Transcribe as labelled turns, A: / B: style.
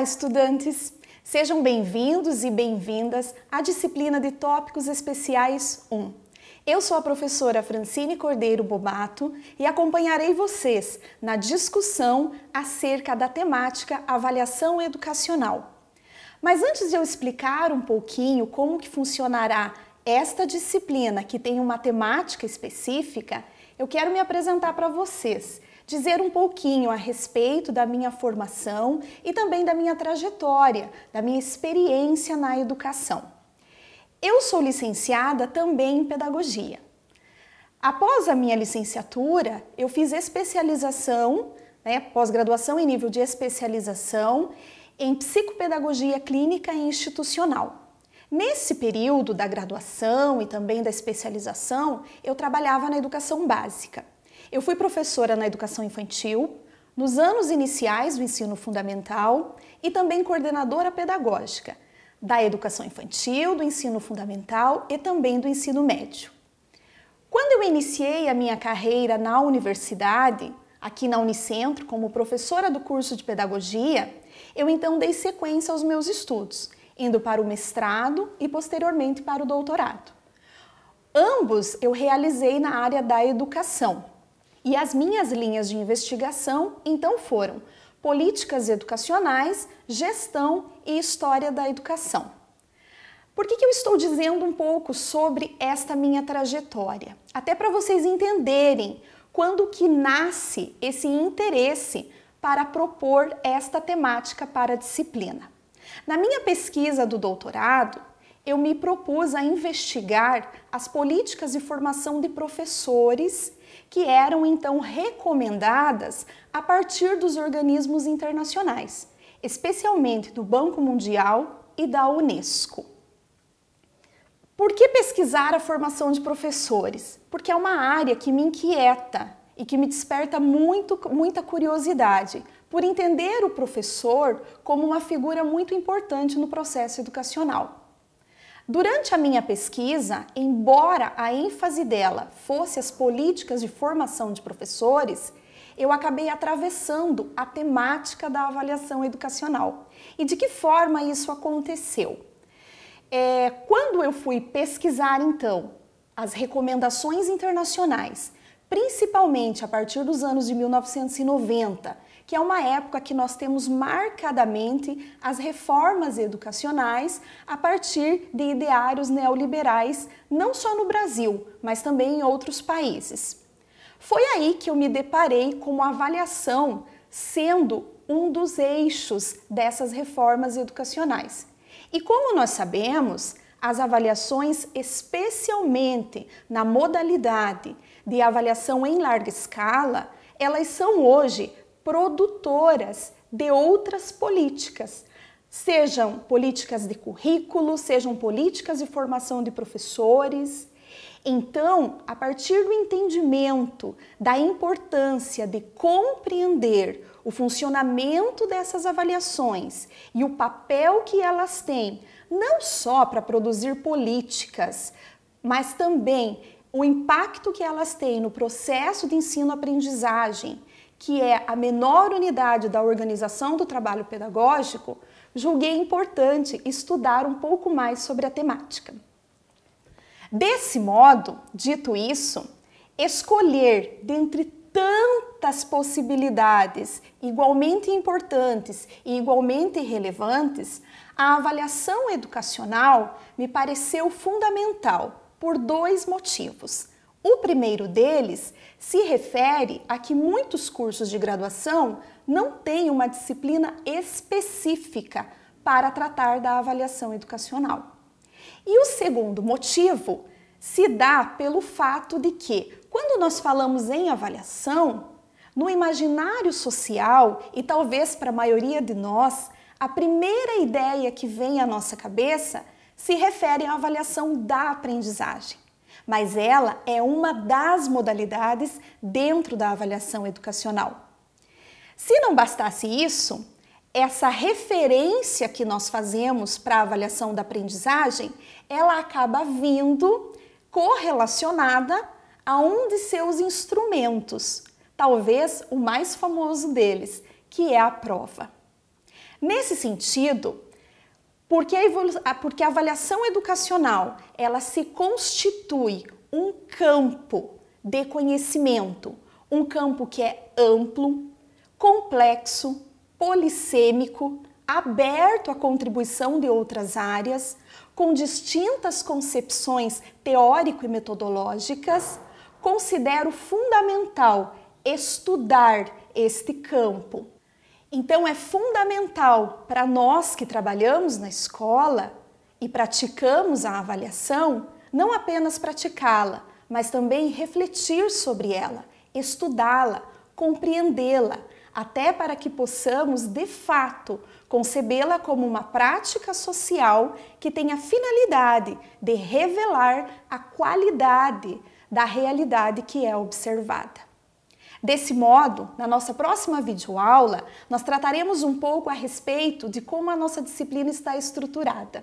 A: Olá, estudantes! Sejam bem-vindos e bem-vindas à disciplina de Tópicos Especiais 1. Eu sou a professora Francine Cordeiro Bobato e acompanharei vocês na discussão acerca da temática avaliação educacional. Mas antes de eu explicar um pouquinho como que funcionará esta disciplina que tem uma temática específica, eu quero me apresentar para vocês dizer um pouquinho a respeito da minha formação e também da minha trajetória, da minha experiência na educação. Eu sou licenciada também em pedagogia. Após a minha licenciatura, eu fiz especialização, né, pós-graduação em nível de especialização em psicopedagogia clínica e institucional. Nesse período da graduação e também da especialização, eu trabalhava na educação básica. Eu fui professora na educação infantil, nos anos iniciais do ensino fundamental e também coordenadora pedagógica da educação infantil, do ensino fundamental e também do ensino médio. Quando eu iniciei a minha carreira na universidade, aqui na Unicentro, como professora do curso de pedagogia, eu então dei sequência aos meus estudos, indo para o mestrado e posteriormente para o doutorado. Ambos eu realizei na área da educação, e as minhas linhas de investigação então foram políticas educacionais, gestão e história da educação. Por que, que eu estou dizendo um pouco sobre esta minha trajetória? Até para vocês entenderem quando que nasce esse interesse para propor esta temática para a disciplina. Na minha pesquisa do doutorado, eu me propus a investigar as políticas de formação de professores que eram então recomendadas a partir dos organismos internacionais, especialmente do Banco Mundial e da Unesco. Por que pesquisar a formação de professores? Porque é uma área que me inquieta e que me desperta muito, muita curiosidade por entender o professor como uma figura muito importante no processo educacional. Durante a minha pesquisa, embora a ênfase dela fosse as políticas de formação de professores, eu acabei atravessando a temática da avaliação educacional. E de que forma isso aconteceu? É, quando eu fui pesquisar, então, as recomendações internacionais, principalmente a partir dos anos de 1990, que é uma época que nós temos marcadamente as reformas educacionais a partir de ideários neoliberais, não só no Brasil, mas também em outros países. Foi aí que eu me deparei com a avaliação sendo um dos eixos dessas reformas educacionais. E como nós sabemos, as avaliações, especialmente na modalidade de avaliação em larga escala, elas são hoje produtoras de outras políticas, sejam políticas de currículo, sejam políticas de formação de professores. Então, a partir do entendimento da importância de compreender o funcionamento dessas avaliações e o papel que elas têm, não só para produzir políticas, mas também o impacto que elas têm no processo de ensino-aprendizagem que é a menor unidade da organização do trabalho pedagógico, julguei importante estudar um pouco mais sobre a temática. Desse modo, dito isso, escolher dentre tantas possibilidades igualmente importantes e igualmente relevantes, a avaliação educacional me pareceu fundamental por dois motivos. O primeiro deles se refere a que muitos cursos de graduação não têm uma disciplina específica para tratar da avaliação educacional. E o segundo motivo se dá pelo fato de que, quando nós falamos em avaliação, no imaginário social e talvez para a maioria de nós, a primeira ideia que vem à nossa cabeça se refere à avaliação da aprendizagem mas ela é uma das modalidades dentro da avaliação educacional. Se não bastasse isso, essa referência que nós fazemos para a avaliação da aprendizagem, ela acaba vindo correlacionada a um de seus instrumentos, talvez o mais famoso deles, que é a prova. Nesse sentido, porque a, evolução, porque a avaliação educacional ela se constitui um campo de conhecimento, um campo que é amplo, complexo, polissêmico, aberto à contribuição de outras áreas, com distintas concepções teórico e metodológicas, considero fundamental estudar este campo, então é fundamental para nós que trabalhamos na escola e praticamos a avaliação, não apenas praticá-la, mas também refletir sobre ela, estudá-la, compreendê-la, até para que possamos, de fato, concebê-la como uma prática social que tenha finalidade de revelar a qualidade da realidade que é observada. Desse modo, na nossa próxima videoaula, nós trataremos um pouco a respeito de como a nossa disciplina está estruturada.